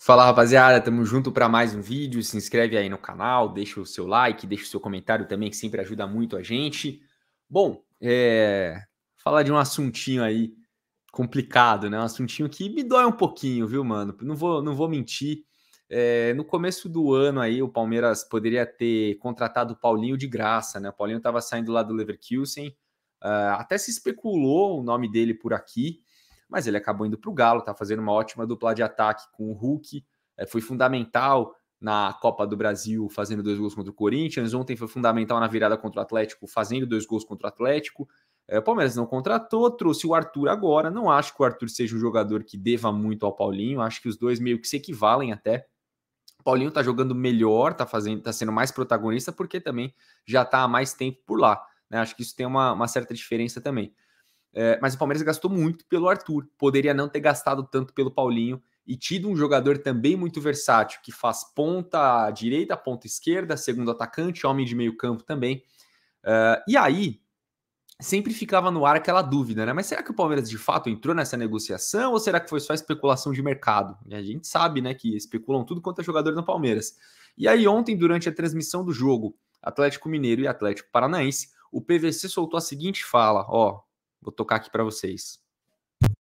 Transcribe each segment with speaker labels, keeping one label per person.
Speaker 1: Fala rapaziada, tamo junto para mais um vídeo. Se inscreve aí no canal, deixa o seu like, deixa o seu comentário também, que sempre ajuda muito a gente. Bom, é... falar de um assuntinho aí complicado, né? Um assuntinho que me dói um pouquinho, viu, mano? Não vou, não vou mentir. É, no começo do ano aí, o Palmeiras poderia ter contratado o Paulinho de graça, né? O Paulinho estava saindo lá do Leverkusen, uh, até se especulou o nome dele por aqui, mas ele acabou indo para o Galo, está fazendo uma ótima dupla de ataque com o Hulk, é, foi fundamental na Copa do Brasil fazendo dois gols contra o Corinthians, ontem foi fundamental na virada contra o Atlético fazendo dois gols contra o Atlético. É, o Palmeiras não contratou, trouxe o Arthur agora. Não acho que o Arthur seja um jogador que deva muito ao Paulinho, acho que os dois meio que se equivalem até. O Paulinho tá jogando melhor, tá, fazendo, tá sendo mais protagonista, porque também já tá há mais tempo por lá. Né? Acho que isso tem uma, uma certa diferença também. É, mas o Palmeiras gastou muito pelo Arthur. Poderia não ter gastado tanto pelo Paulinho e tido um jogador também muito versátil, que faz ponta direita, ponta esquerda, segundo atacante, homem de meio campo também. Uh, e aí, sempre ficava no ar aquela dúvida, né? Mas será que o Palmeiras de fato entrou nessa negociação ou será que foi só especulação de mercado? E a gente sabe, né, que especulam tudo quanto é jogador no Palmeiras. E aí, ontem, durante a transmissão do jogo Atlético Mineiro e Atlético Paranaense, o PVC soltou a seguinte fala: ó, Vou tocar aqui para vocês.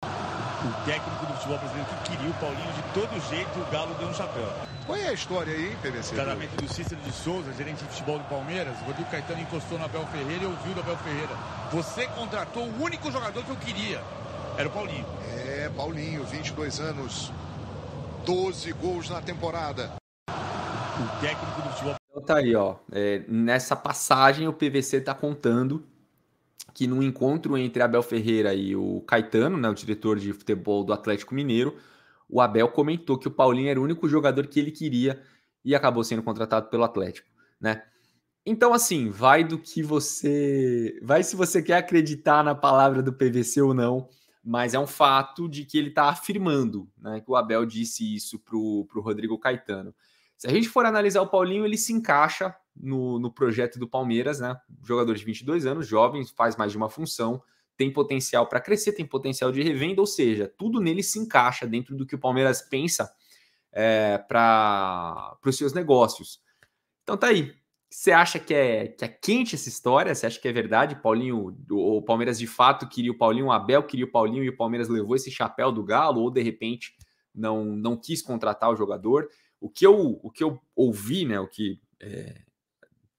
Speaker 1: O técnico do futebol brasileiro que queria o Paulinho de todo jeito, o Galo deu um chapéu. Qual é a história aí, PVC? Claramente do Cícero de Souza, gerente de futebol do Palmeiras, o Rodrigo Caetano encostou no Abel Ferreira e ouviu do Abel Ferreira. Você contratou o único jogador que eu queria. Era o Paulinho. É, Paulinho, 22 anos, 12 gols na temporada. O técnico do futebol. Então tá aí, ó. É, nessa passagem o PVC tá contando que no encontro entre Abel Ferreira e o Caetano, né, o diretor de futebol do Atlético Mineiro, o Abel comentou que o Paulinho era o único jogador que ele queria e acabou sendo contratado pelo Atlético, né? Então assim, vai do que você, vai se você quer acreditar na palavra do PVC ou não, mas é um fato de que ele está afirmando, né, que o Abel disse isso pro pro Rodrigo Caetano. Se a gente for analisar o Paulinho, ele se encaixa no, no projeto do Palmeiras, né? Jogador de 22 anos, jovem, faz mais de uma função, tem potencial para crescer, tem potencial de revenda, ou seja, tudo nele se encaixa dentro do que o Palmeiras pensa é, para os seus negócios. Então tá aí. Você acha que é, que é quente essa história? Você acha que é verdade? Paulinho, o Palmeiras de fato queria o Paulinho, o Abel queria o Paulinho e o Palmeiras levou esse chapéu do Galo, ou de repente não, não quis contratar o jogador? O que eu, o que eu ouvi, né? O que é,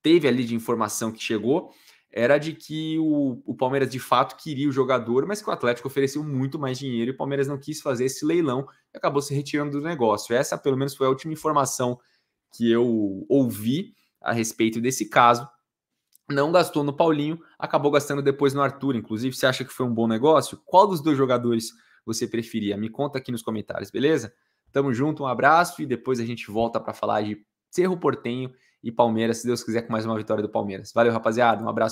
Speaker 1: teve ali de informação que chegou era de que o, o Palmeiras de fato queria o jogador, mas que o Atlético ofereceu muito mais dinheiro e o Palmeiras não quis fazer esse leilão e acabou se retirando do negócio. Essa, pelo menos, foi a última informação que eu ouvi a respeito desse caso. Não gastou no Paulinho, acabou gastando depois no Arthur. Inclusive, você acha que foi um bom negócio? Qual dos dois jogadores você preferia? Me conta aqui nos comentários, beleza? Tamo junto, um abraço e depois a gente volta para falar de Cerro Portenho e Palmeiras, se Deus quiser, com mais uma vitória do Palmeiras. Valeu, rapaziada. Um abraço.